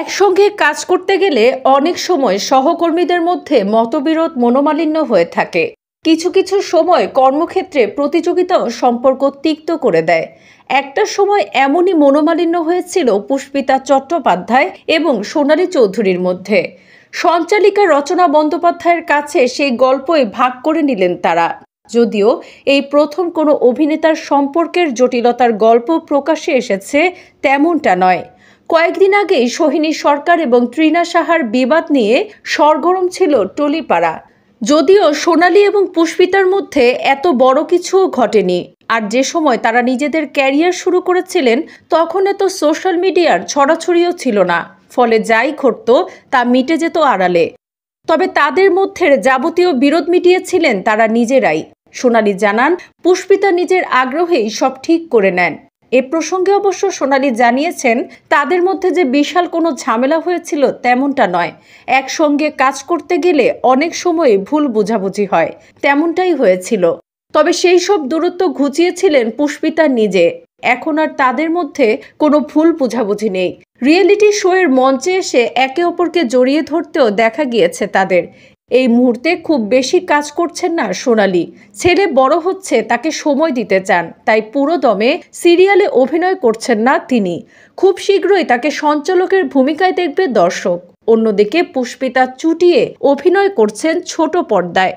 একসঙ্গে কাজ করতে গেলে অনেক সময় সহকর্মীদের মধ্যে মতবিরোধ মনোমালিন্য হয়ে থাকে কিছু কিছু সময় কর্মক্ষেত্রে প্রতিযোগিতাও সম্পর্ক তিক্ত করে দেয় একটা সময় এমনই মনোমালিন্য হয়েছিল পুষ্পিতা চট্টোপাধ্যায় এবং সোনালী চৌধুরীর মধ্যে সঞ্চালিকা রচনা বন্দ্যোপাধ্যায়ের কাছে সেই গল্পই ভাগ করে নিলেন তারা যদিও এই প্রথম কোনো অভিনেতার সম্পর্কের জটিলতার গল্প প্রকাশে এসেছে তেমনটা নয় কয়েকদিন আগে সোহিনী সরকার এবং ত্রিনা সাহার বিবাদ নিয়ে সরগরম ছিল টলিপাড়া যদিও সোনালি এবং পুষ্পিতার মধ্যে এত বড় কিছুও ঘটেনি আর যে সময় তারা নিজেদের ক্যারিয়ার শুরু করেছিলেন তখন এত সোশ্যাল মিডিয়ার ছড়াছড়িও ছিল না ফলে যাই ঘটত তা মিটে যেত আড়ালে তবে তাদের মধ্যে যাবতীয় বিরোধ মিটিয়েছিলেন তারা নিজেরাই সোনালি জানান পুষ্পিতা নিজের আগ্রহেই সব ঠিক করে নেন এ প্রসঙ্গে অবশ্য সোনালি জানিয়েছেন তাদের মধ্যে যে বিশাল কোনো ঝামেলা হয়েছিল তেমনটা নয় একসঙ্গে কাজ করতে গেলে অনেক সময় ভুল বোঝাবুঝি হয় তেমনটাই হয়েছিল তবে সেই সব দূরত্ব ঘুচিয়েছিলেন পুষ্পিতা নিজে এখন আর তাদের মধ্যে কোনো ভুল বোঝাবুঝি নেই রিয়েলিটি শোয়ের মঞ্চে এসে একে অপরকে জড়িয়ে ধরতেও দেখা গিয়েছে তাদের এই মুহূর্তে খুব বেশি কাজ করছেন না সোনালি ছেলে বড় হচ্ছে তাকে সময় দিতে চান তাই পুরো দমে সিরিয়ালে অভিনয় করছেন না তিনি খুব শীঘ্রই তাকে সঞ্চালকের ভূমিকায় দেখবে দর্শক অন্যদিকে পুষ্পিতা চুটিয়ে অভিনয় করছেন ছোট পর্দায়